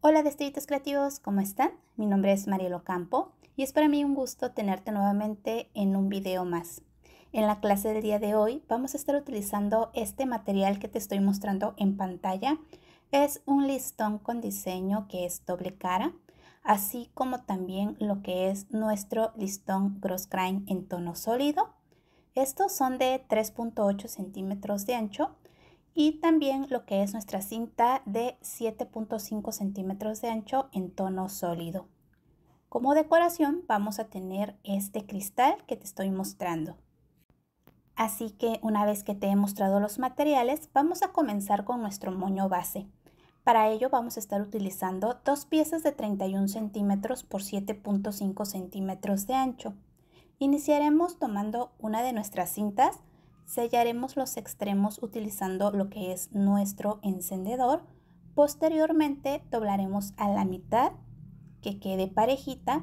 Hola destellitos Creativos, ¿cómo están? Mi nombre es Marielo Campo y es para mí un gusto tenerte nuevamente en un video más. En la clase del día de hoy vamos a estar utilizando este material que te estoy mostrando en pantalla. Es un listón con diseño que es doble cara, así como también lo que es nuestro listón Gross en tono sólido. Estos son de 3.8 centímetros de ancho y también lo que es nuestra cinta de 7.5 centímetros de ancho en tono sólido. Como decoración vamos a tener este cristal que te estoy mostrando. Así que una vez que te he mostrado los materiales, vamos a comenzar con nuestro moño base. Para ello vamos a estar utilizando dos piezas de 31 centímetros por 7.5 centímetros de ancho. Iniciaremos tomando una de nuestras cintas Sellaremos los extremos utilizando lo que es nuestro encendedor. Posteriormente doblaremos a la mitad que quede parejita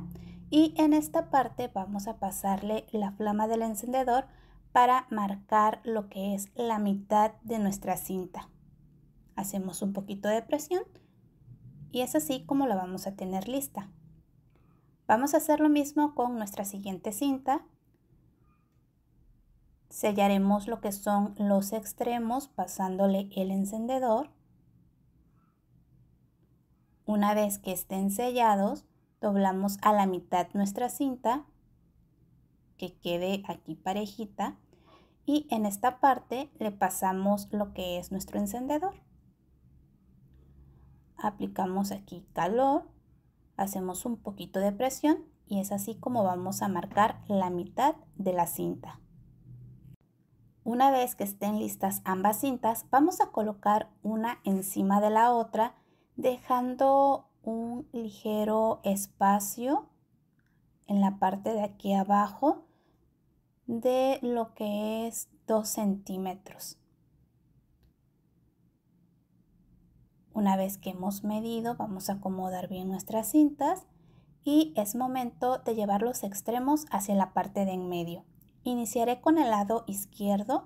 y en esta parte vamos a pasarle la flama del encendedor para marcar lo que es la mitad de nuestra cinta. Hacemos un poquito de presión y es así como la vamos a tener lista. Vamos a hacer lo mismo con nuestra siguiente cinta Sellaremos lo que son los extremos pasándole el encendedor. Una vez que estén sellados, doblamos a la mitad nuestra cinta, que quede aquí parejita, y en esta parte le pasamos lo que es nuestro encendedor. Aplicamos aquí calor, hacemos un poquito de presión y es así como vamos a marcar la mitad de la cinta. Una vez que estén listas ambas cintas, vamos a colocar una encima de la otra, dejando un ligero espacio en la parte de aquí abajo de lo que es 2 centímetros. Una vez que hemos medido, vamos a acomodar bien nuestras cintas y es momento de llevar los extremos hacia la parte de en medio. Iniciaré con el lado izquierdo.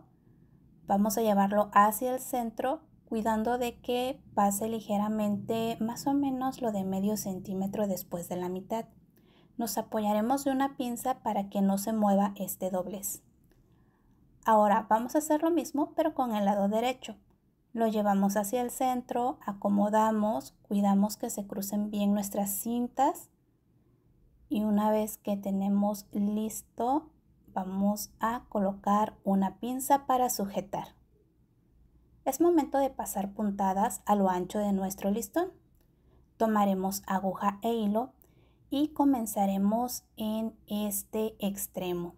Vamos a llevarlo hacia el centro, cuidando de que pase ligeramente más o menos lo de medio centímetro después de la mitad. Nos apoyaremos de una pinza para que no se mueva este doblez. Ahora vamos a hacer lo mismo pero con el lado derecho. Lo llevamos hacia el centro, acomodamos, cuidamos que se crucen bien nuestras cintas y una vez que tenemos listo vamos a colocar una pinza para sujetar. Es momento de pasar puntadas a lo ancho de nuestro listón. Tomaremos aguja e hilo y comenzaremos en este extremo.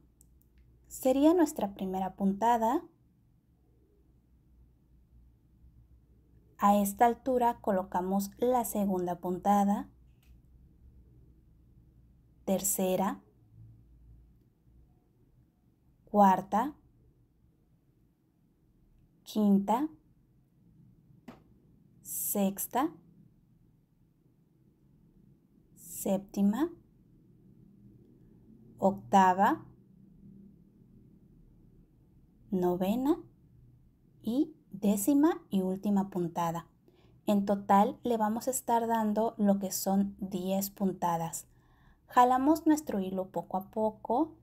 Sería nuestra primera puntada. A esta altura colocamos la segunda puntada, tercera, cuarta, quinta, sexta, séptima, octava, novena y décima y última puntada. En total le vamos a estar dando lo que son 10 puntadas. Jalamos nuestro hilo poco a poco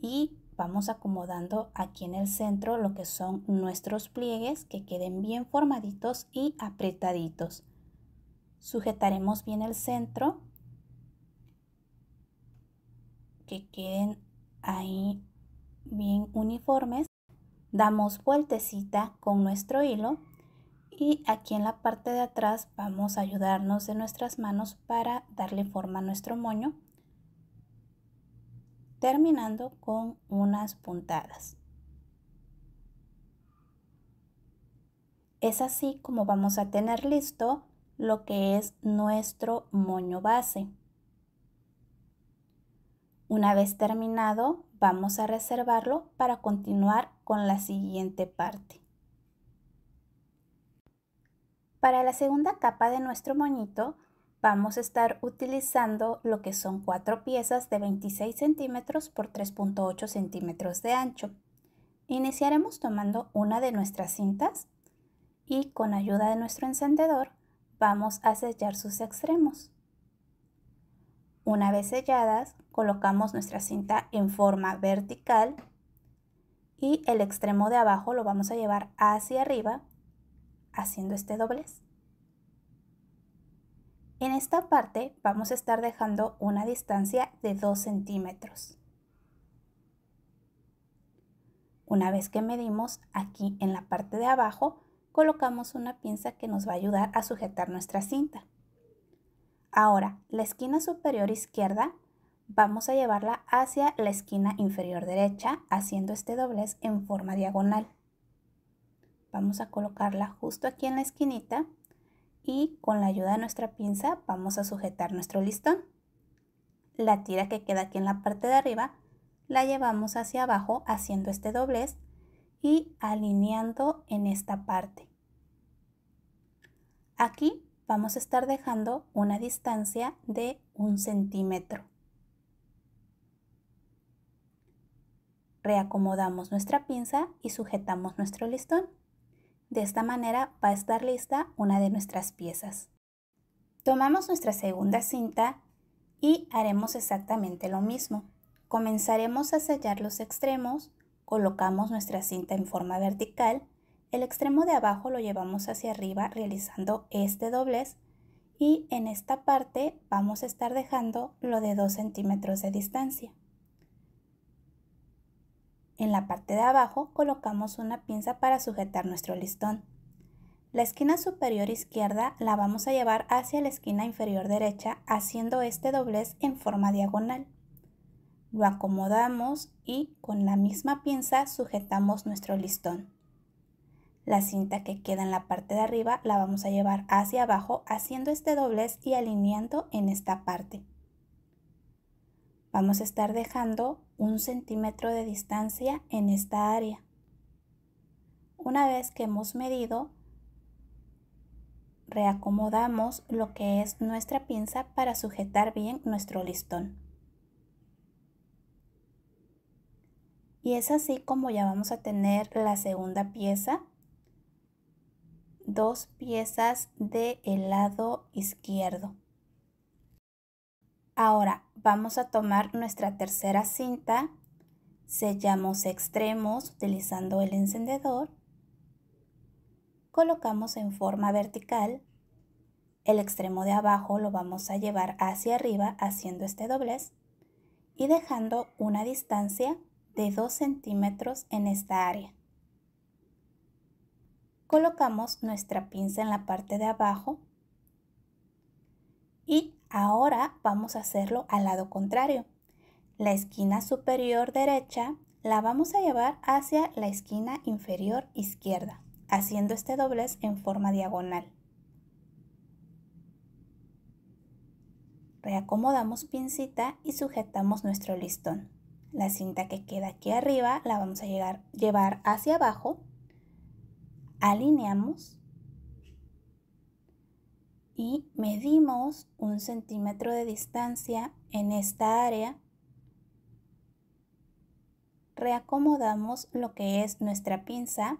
y vamos acomodando aquí en el centro lo que son nuestros pliegues que queden bien formaditos y apretaditos. Sujetaremos bien el centro, que queden ahí bien uniformes. Damos vueltecita con nuestro hilo y aquí en la parte de atrás vamos a ayudarnos de nuestras manos para darle forma a nuestro moño terminando con unas puntadas. Es así como vamos a tener listo lo que es nuestro moño base. Una vez terminado, vamos a reservarlo para continuar con la siguiente parte. Para la segunda capa de nuestro moñito, vamos a estar utilizando lo que son cuatro piezas de 26 centímetros por 3.8 centímetros de ancho. Iniciaremos tomando una de nuestras cintas y con ayuda de nuestro encendedor vamos a sellar sus extremos. Una vez selladas, colocamos nuestra cinta en forma vertical y el extremo de abajo lo vamos a llevar hacia arriba haciendo este doblez. En esta parte vamos a estar dejando una distancia de 2 centímetros. Una vez que medimos, aquí en la parte de abajo colocamos una pinza que nos va a ayudar a sujetar nuestra cinta. Ahora, la esquina superior izquierda vamos a llevarla hacia la esquina inferior derecha haciendo este doblez en forma diagonal. Vamos a colocarla justo aquí en la esquinita y con la ayuda de nuestra pinza vamos a sujetar nuestro listón. La tira que queda aquí en la parte de arriba la llevamos hacia abajo haciendo este doblez y alineando en esta parte. Aquí vamos a estar dejando una distancia de un centímetro. Reacomodamos nuestra pinza y sujetamos nuestro listón. De esta manera va a estar lista una de nuestras piezas. Tomamos nuestra segunda cinta y haremos exactamente lo mismo. Comenzaremos a sellar los extremos, colocamos nuestra cinta en forma vertical, el extremo de abajo lo llevamos hacia arriba realizando este doblez y en esta parte vamos a estar dejando lo de 2 centímetros de distancia. En la parte de abajo colocamos una pinza para sujetar nuestro listón. La esquina superior izquierda la vamos a llevar hacia la esquina inferior derecha haciendo este doblez en forma diagonal. Lo acomodamos y con la misma pinza sujetamos nuestro listón. La cinta que queda en la parte de arriba la vamos a llevar hacia abajo haciendo este doblez y alineando en esta parte. Vamos a estar dejando un centímetro de distancia en esta área. Una vez que hemos medido, reacomodamos lo que es nuestra pinza para sujetar bien nuestro listón. Y es así como ya vamos a tener la segunda pieza. Dos piezas de el lado izquierdo. Ahora vamos a tomar nuestra tercera cinta, sellamos extremos utilizando el encendedor, colocamos en forma vertical, el extremo de abajo lo vamos a llevar hacia arriba haciendo este doblez y dejando una distancia de 2 centímetros en esta área. Colocamos nuestra pinza en la parte de abajo y Ahora vamos a hacerlo al lado contrario. La esquina superior derecha la vamos a llevar hacia la esquina inferior izquierda, haciendo este doblez en forma diagonal. Reacomodamos pincita y sujetamos nuestro listón. La cinta que queda aquí arriba la vamos a llevar hacia abajo, alineamos y medimos un centímetro de distancia en esta área. Reacomodamos lo que es nuestra pinza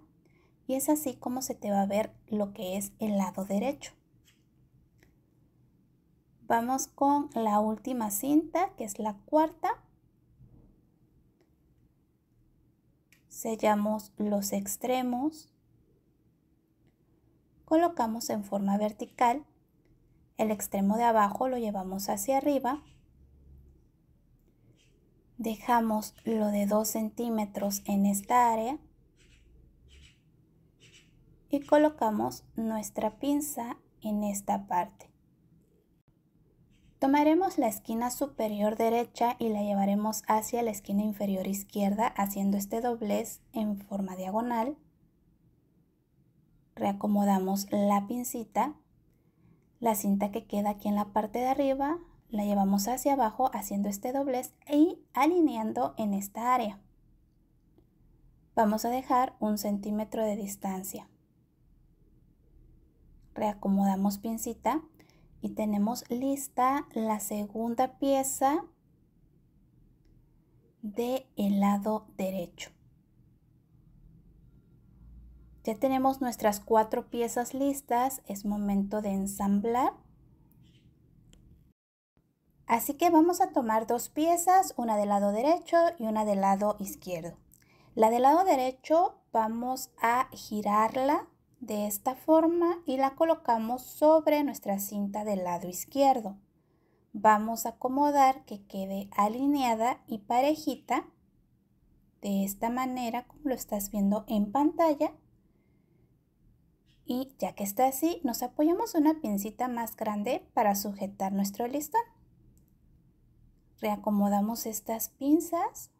y es así como se te va a ver lo que es el lado derecho. Vamos con la última cinta que es la cuarta. Sellamos los extremos colocamos en forma vertical el extremo de abajo lo llevamos hacia arriba. Dejamos lo de 2 centímetros en esta área. Y colocamos nuestra pinza en esta parte. Tomaremos la esquina superior derecha y la llevaremos hacia la esquina inferior izquierda haciendo este doblez en forma diagonal. Reacomodamos la pincita la cinta que queda aquí en la parte de arriba la llevamos hacia abajo haciendo este doblez y e alineando en esta área. Vamos a dejar un centímetro de distancia. Reacomodamos pincita y tenemos lista la segunda pieza del el lado derecho. Ya tenemos nuestras cuatro piezas listas, es momento de ensamblar. Así que vamos a tomar dos piezas, una del lado derecho y una del lado izquierdo. La del lado derecho vamos a girarla de esta forma y la colocamos sobre nuestra cinta del lado izquierdo. Vamos a acomodar que quede alineada y parejita de esta manera como lo estás viendo en pantalla. Y ya que está así, nos apoyamos una pincita más grande para sujetar nuestro listón. Reacomodamos estas pinzas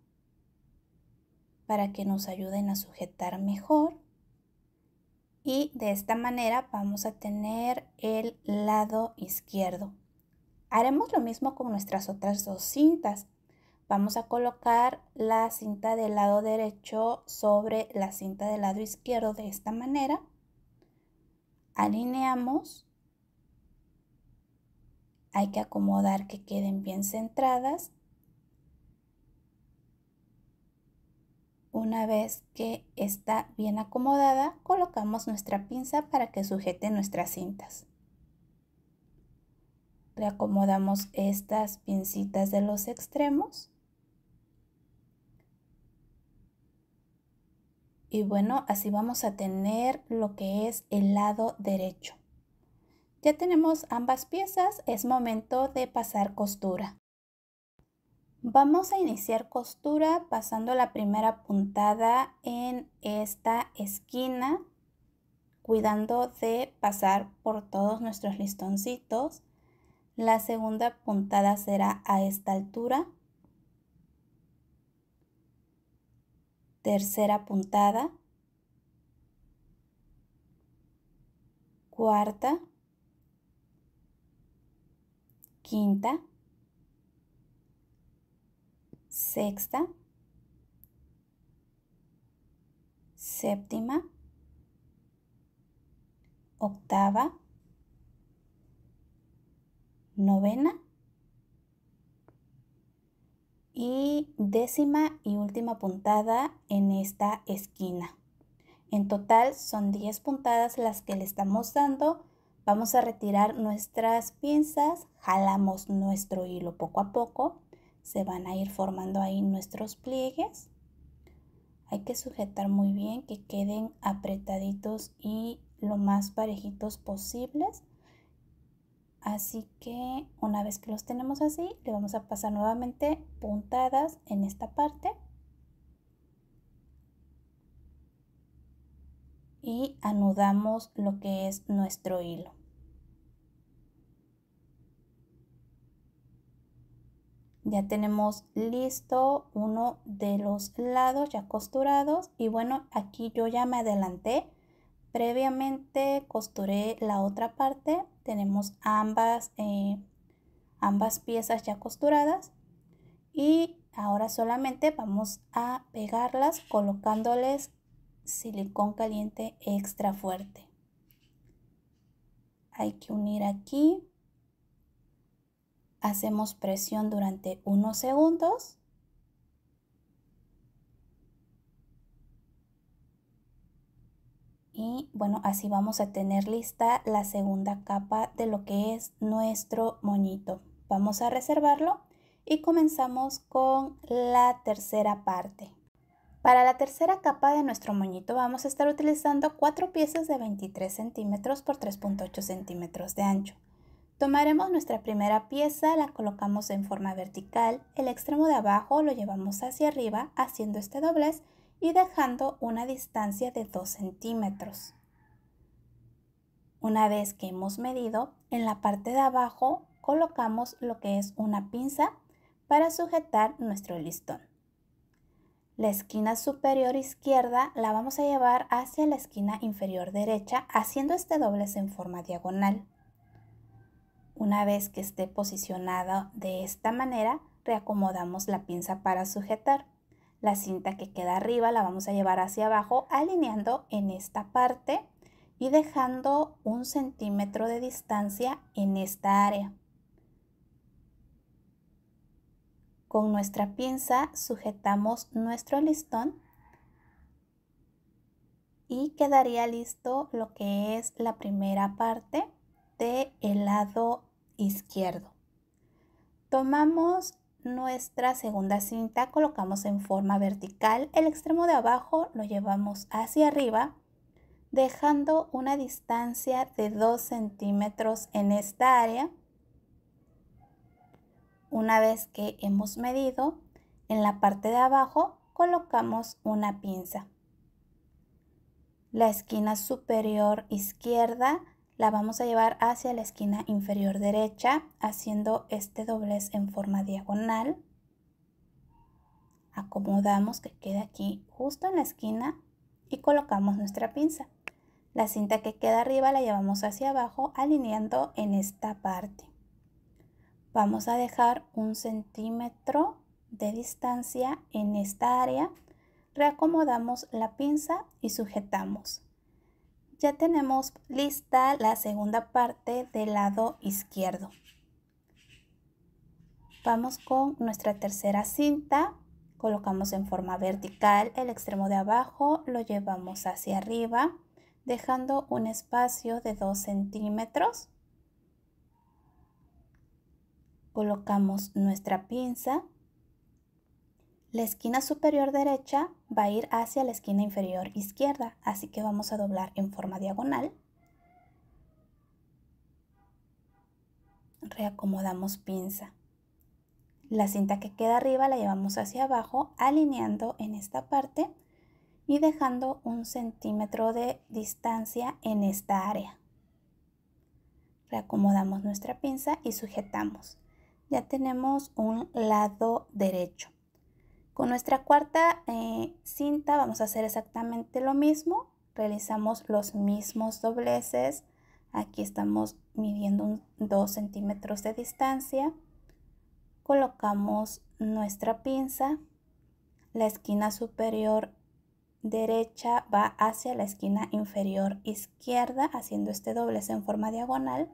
para que nos ayuden a sujetar mejor. Y de esta manera vamos a tener el lado izquierdo. Haremos lo mismo con nuestras otras dos cintas. Vamos a colocar la cinta del lado derecho sobre la cinta del lado izquierdo de esta manera alineamos. Hay que acomodar que queden bien centradas. Una vez que está bien acomodada, colocamos nuestra pinza para que sujete nuestras cintas. Reacomodamos estas pincitas de los extremos. Y bueno, así vamos a tener lo que es el lado derecho. Ya tenemos ambas piezas, es momento de pasar costura. Vamos a iniciar costura pasando la primera puntada en esta esquina, cuidando de pasar por todos nuestros listoncitos. La segunda puntada será a esta altura. tercera puntada, cuarta, quinta, sexta, séptima, octava, novena y décima y última puntada en esta esquina. En total son 10 puntadas las que le estamos dando. Vamos a retirar nuestras pinzas, jalamos nuestro hilo poco a poco. Se van a ir formando ahí nuestros pliegues. Hay que sujetar muy bien que queden apretaditos y lo más parejitos posibles. Así que una vez que los tenemos así, le vamos a pasar nuevamente puntadas en esta parte. Y anudamos lo que es nuestro hilo. Ya tenemos listo uno de los lados ya costurados y bueno, aquí yo ya me adelanté. Previamente costuré la otra parte tenemos ambas, eh, ambas piezas ya costuradas y ahora solamente vamos a pegarlas colocándoles silicón caliente extra fuerte hay que unir aquí hacemos presión durante unos segundos y bueno así vamos a tener lista la segunda capa de lo que es nuestro moñito vamos a reservarlo y comenzamos con la tercera parte para la tercera capa de nuestro moñito vamos a estar utilizando cuatro piezas de 23 centímetros por 3.8 centímetros de ancho Tomaremos nuestra primera pieza, la colocamos en forma vertical, el extremo de abajo lo llevamos hacia arriba haciendo este doblez y dejando una distancia de 2 centímetros. Una vez que hemos medido, en la parte de abajo colocamos lo que es una pinza para sujetar nuestro listón. La esquina superior izquierda la vamos a llevar hacia la esquina inferior derecha haciendo este doblez en forma diagonal. Una vez que esté posicionada de esta manera, reacomodamos la pinza para sujetar. La cinta que queda arriba la vamos a llevar hacia abajo alineando en esta parte y dejando un centímetro de distancia en esta área. Con nuestra pinza sujetamos nuestro listón y quedaría listo lo que es la primera parte del el lado izquierdo. Tomamos nuestra segunda cinta colocamos en forma vertical, el extremo de abajo lo llevamos hacia arriba, dejando una distancia de 2 centímetros en esta área. Una vez que hemos medido, en la parte de abajo colocamos una pinza. La esquina superior izquierda la vamos a llevar hacia la esquina inferior derecha haciendo este doblez en forma diagonal. Acomodamos que quede aquí justo en la esquina y colocamos nuestra pinza. La cinta que queda arriba la llevamos hacia abajo alineando en esta parte. Vamos a dejar un centímetro de distancia en esta área. Reacomodamos la pinza y sujetamos ya tenemos lista la segunda parte del lado izquierdo. Vamos con nuestra tercera cinta. Colocamos en forma vertical el extremo de abajo, lo llevamos hacia arriba, dejando un espacio de 2 centímetros. Colocamos nuestra pinza la esquina superior derecha va a ir hacia la esquina inferior izquierda, así que vamos a doblar en forma diagonal. Reacomodamos pinza. La cinta que queda arriba la llevamos hacia abajo, alineando en esta parte y dejando un centímetro de distancia en esta área. Reacomodamos nuestra pinza y sujetamos. Ya tenemos un lado derecho. Con nuestra cuarta eh, cinta vamos a hacer exactamente lo mismo. Realizamos los mismos dobleces. Aquí estamos midiendo 2 centímetros de distancia. Colocamos nuestra pinza. La esquina superior derecha va hacia la esquina inferior izquierda haciendo este doblez en forma diagonal.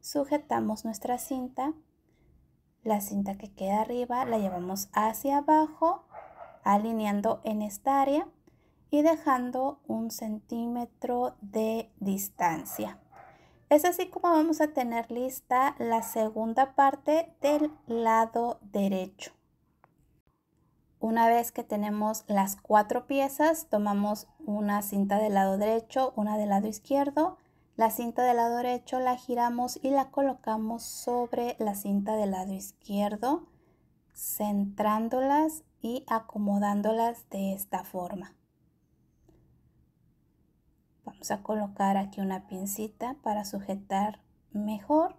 Sujetamos nuestra cinta la cinta que queda arriba la llevamos hacia abajo, alineando en esta área y dejando un centímetro de distancia. Es así como vamos a tener lista la segunda parte del lado derecho. Una vez que tenemos las cuatro piezas, tomamos una cinta del lado derecho, una del lado izquierdo la cinta del lado derecho la giramos y la colocamos sobre la cinta del lado izquierdo, centrándolas y acomodándolas de esta forma. Vamos a colocar aquí una pincita para sujetar mejor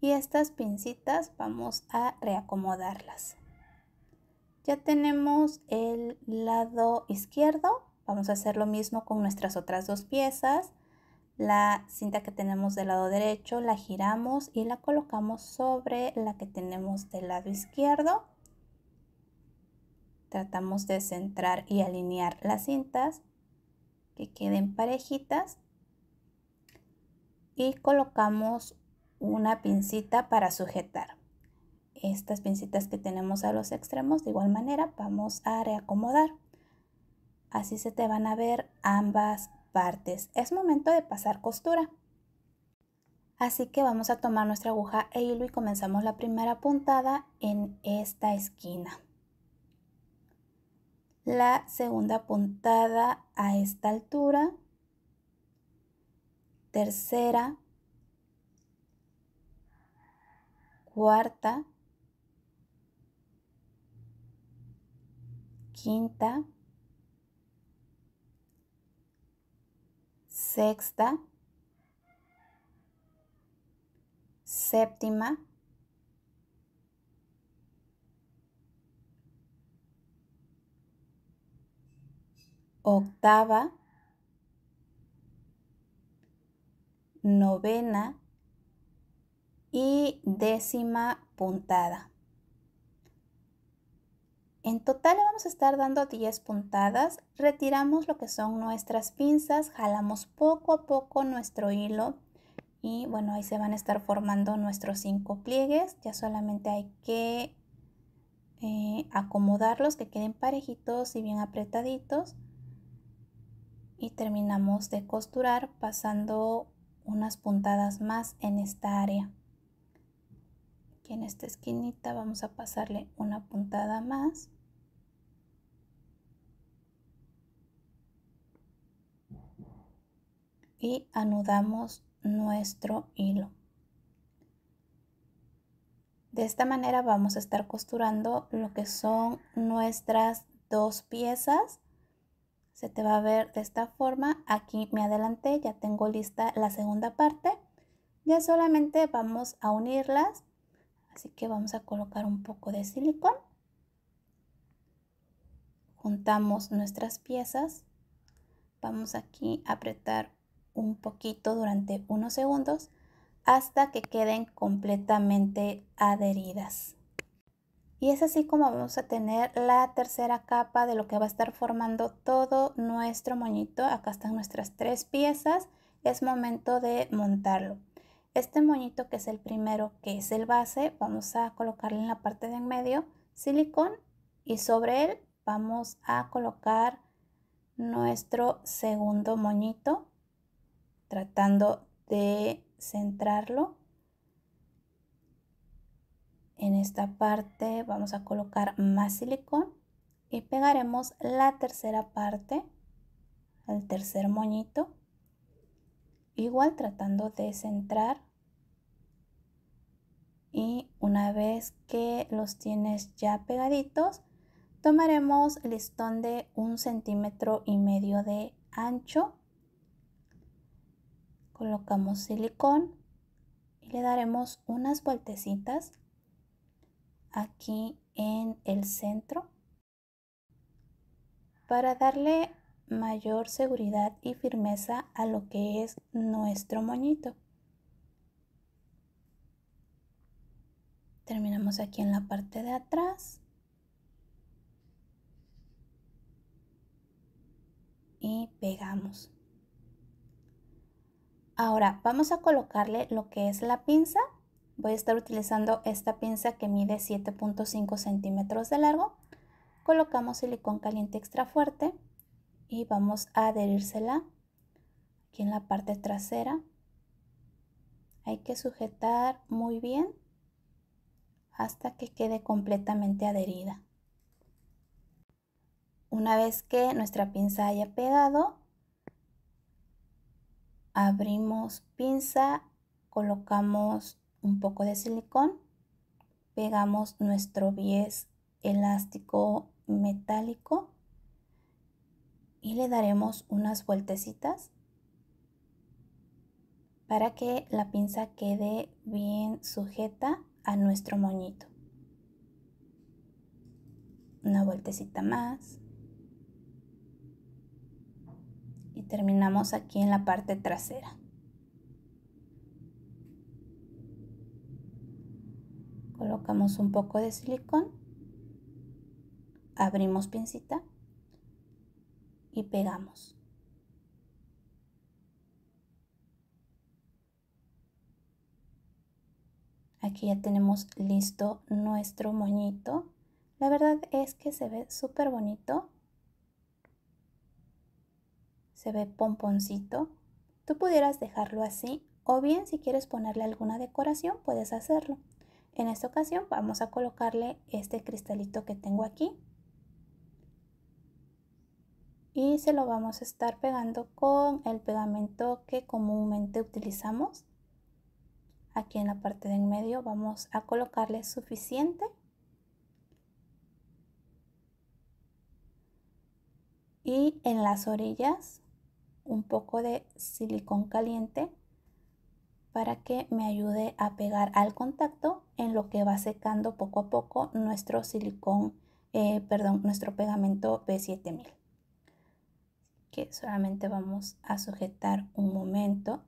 y estas pincitas vamos a reacomodarlas. Ya tenemos el lado izquierdo, vamos a hacer lo mismo con nuestras otras dos piezas la cinta que tenemos del lado derecho, la giramos y la colocamos sobre la que tenemos del lado izquierdo. Tratamos de centrar y alinear las cintas que queden parejitas. Y colocamos una pincita para sujetar. Estas pincitas que tenemos a los extremos, de igual manera, vamos a reacomodar. Así se te van a ver ambas partes. Es momento de pasar costura. Así que vamos a tomar nuestra aguja e hilo y comenzamos la primera puntada en esta esquina. La segunda puntada a esta altura. Tercera. Cuarta. Quinta. sexta, séptima, octava, novena y décima puntada. En total le vamos a estar dando 10 puntadas, retiramos lo que son nuestras pinzas, jalamos poco a poco nuestro hilo y bueno, ahí se van a estar formando nuestros 5 pliegues, ya solamente hay que eh, acomodarlos que queden parejitos y bien apretaditos y terminamos de costurar pasando unas puntadas más en esta área Aquí en esta esquinita vamos a pasarle una puntada más y anudamos nuestro hilo. De esta manera vamos a estar costurando lo que son nuestras dos piezas. Se te va a ver de esta forma. Aquí me adelanté, ya tengo lista la segunda parte. Ya solamente vamos a unirlas. Así que vamos a colocar un poco de silicón. Juntamos nuestras piezas. Vamos aquí a apretar un poquito durante unos segundos hasta que queden completamente adheridas. Y es así como vamos a tener la tercera capa de lo que va a estar formando todo nuestro moñito. Acá están nuestras tres piezas. Es momento de montarlo. Este moñito que es el primero, que es el base, vamos a colocarle en la parte de en medio silicón y sobre él vamos a colocar nuestro segundo moñito tratando de centrarlo. En esta parte vamos a colocar más silicón y pegaremos la tercera parte, el tercer moñito, igual tratando de centrar. Y una vez que los tienes ya pegaditos, tomaremos listón de un centímetro y medio de ancho colocamos silicón y le daremos unas vueltecitas aquí en el centro para darle mayor seguridad y firmeza a lo que es nuestro moñito. Terminamos aquí en la parte de atrás. Y pegamos. Ahora vamos a colocarle lo que es la pinza. Voy a estar utilizando esta pinza que mide 7.5 centímetros de largo. Colocamos silicón caliente extra fuerte y vamos a adherírsela aquí en la parte trasera. Hay que sujetar muy bien hasta que quede completamente adherida. Una vez que nuestra pinza haya pegado, abrimos pinza, colocamos un poco de silicón, pegamos nuestro bies elástico metálico y le daremos unas vueltecitas para que la pinza quede bien sujeta a nuestro moñito. Una vueltecita más. y terminamos aquí en la parte trasera. Colocamos un poco de silicón, abrimos pincita y pegamos. Aquí ya tenemos listo nuestro moñito. La verdad es que se ve súper bonito se ve pomponcito. Tú pudieras dejarlo así o bien si quieres ponerle alguna decoración puedes hacerlo. En esta ocasión vamos a colocarle este cristalito que tengo aquí y se lo vamos a estar pegando con el pegamento que comúnmente utilizamos. Aquí en la parte de en medio vamos a colocarle suficiente. Y en las orillas un poco de silicón caliente para que me ayude a pegar al contacto en lo que va secando poco a poco nuestro silicón, eh, perdón, nuestro pegamento B7000. Que solamente vamos a sujetar un momento.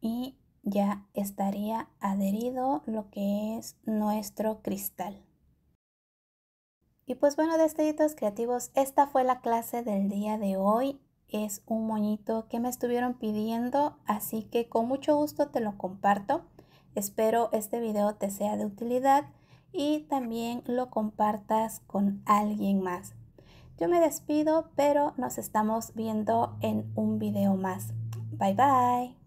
Y ya estaría adherido lo que es nuestro cristal. Y pues bueno, destellitos creativos, esta fue la clase del día de hoy. Es un moñito que me estuvieron pidiendo, así que con mucho gusto te lo comparto. Espero este video te sea de utilidad y también lo compartas con alguien más. Yo me despido, pero nos estamos viendo en un video más. Bye bye.